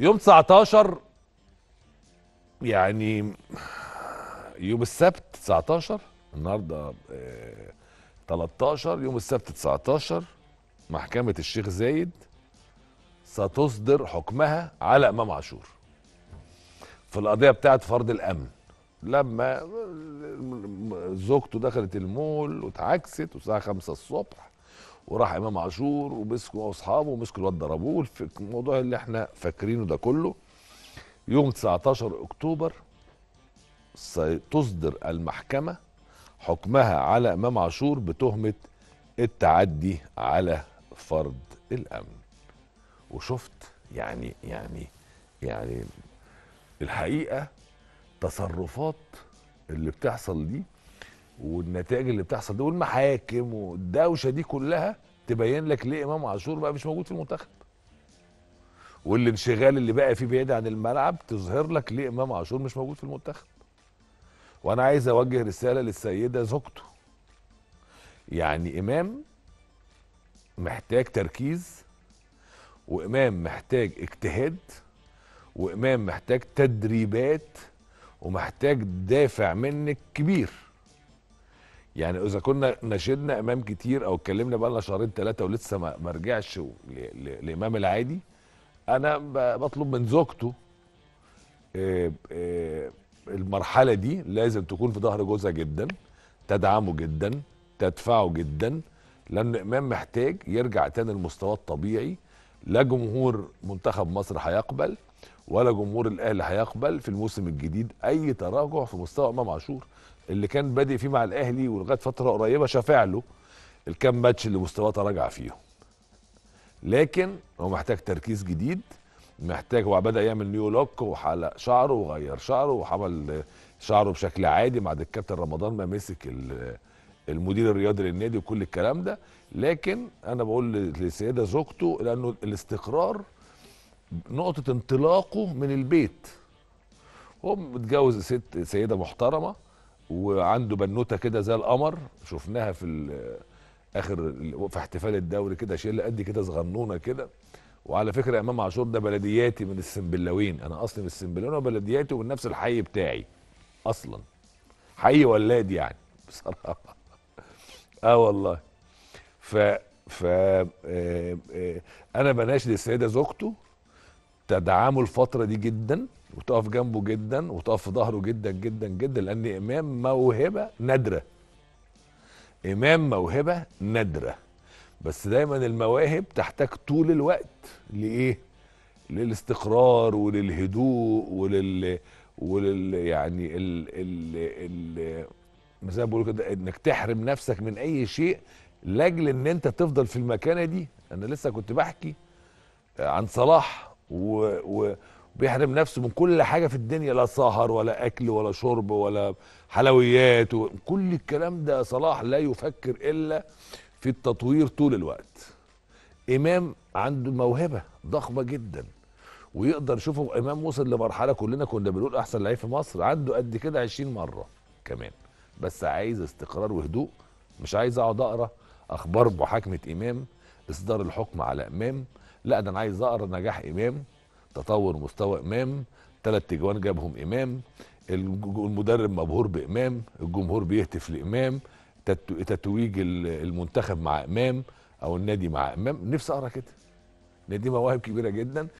يوم 19 يعني يوم السبت 19 النهارده 13 آه، يوم السبت 19 محكمة الشيخ زايد ستصدر حكمها على إمام عاشور في القضية بتاعت فرض الأمن لما زوجته دخلت المول واتعكست وساعة 5 الصبح وراح امام عاشور ومسكوا اصحابه ومسكوا الواد ضربوه في الموضوع اللي احنا فاكرينه ده كله يوم 19 اكتوبر ستصدر المحكمه حكمها على امام عاشور بتهمه التعدي على فرض الامن وشفت يعني يعني يعني الحقيقه تصرفات اللي بتحصل دي والنتائج اللي بتحصل دي والمحاكم والدوشه دي كلها تبين لك ليه امام عاشور بقى مش موجود في المنتخب والانشغال اللي بقى فيه بعيد عن الملعب تظهر لك ليه امام عاشور مش موجود في المنتخب وانا عايز اوجه رساله للسيده زوجته يعني امام محتاج تركيز وامام محتاج اجتهاد وامام محتاج تدريبات ومحتاج دافع منك كبير يعني اذا كنا نشدنا امام كتير او اتكلمنا بقى لنا شهرين ثلاثه ولسه ما, رجعش لامام العادي انا بطلب من زوجته آه، آه، المرحله دي لازم تكون في ظهر جوزها جدا تدعمه جدا تدفعه جدا لان امام محتاج يرجع تاني لمستواه الطبيعي لا جمهور منتخب مصر هيقبل ولا جمهور الاهلي هيقبل في الموسم الجديد اي تراجع في مستوى امام عاشور اللي كان بادئ فيه مع الاهلي ولغايه فتره قريبه شافع له الكام ماتش اللي مستواه تراجع فيهم لكن هو محتاج تركيز جديد محتاج هو بدا يعمل نيو لوك وحلق شعره وغير شعره وعمل شعره بشكل عادي بعد الكابتن رمضان ما مسك المدير الرياضي للنادي وكل الكلام ده لكن انا بقول للسيده زوجته لانه الاستقرار نقطه انطلاقه من البيت هو متجوز ست سيده محترمه وعنده بنوته كده زي القمر شفناها في اخر في احتفال الدوري كده شله قد كده صغنونه كده وعلى فكره امام عاشور ده بلدياتي من السنبلاوين انا اصلي من السنبلاوين وبلدياتي ومن نفس الحي بتاعي اصلا حي ولاد يعني بصراحه اه والله ف ف آه آه انا بناشد السيده زوجته تدعمه الفتره دي جدا وتقف جنبه جدا وتقف في ظهره جدا جدا جدا لان امام موهبه نادره امام موهبه نادره بس دايما المواهب تحتاج طول الوقت لايه للاستقرار وللهدوء ولل ولل يعني ال ال ال زي بيقولوا كده انك تحرم نفسك من اي شيء لاجل ان انت تفضل في المكانه دي انا لسه كنت بحكي عن صلاح وبيحرم نفسه من كل حاجه في الدنيا لا سهر ولا اكل ولا شرب ولا حلويات كل الكلام ده صلاح لا يفكر الا في التطوير طول الوقت امام عنده موهبه ضخمه جدا ويقدر شوفه امام وصل لمرحله كلنا كنا بنقول احسن لعيب في مصر عنده قد كده 20 مره كمان بس عايز استقرار وهدوء مش عايز اقعد اقرا اخبار محاكمه امام اصدار الحكم على امام لا ده انا عايز اقرا نجاح امام تطور مستوى امام ثلاث تجوان جابهم امام المدرب مبهور بامام الجمهور بيهتف لامام تتويج المنتخب مع امام او النادي مع امام نفسي اقرا كده ان دي مواهب كبيره جدا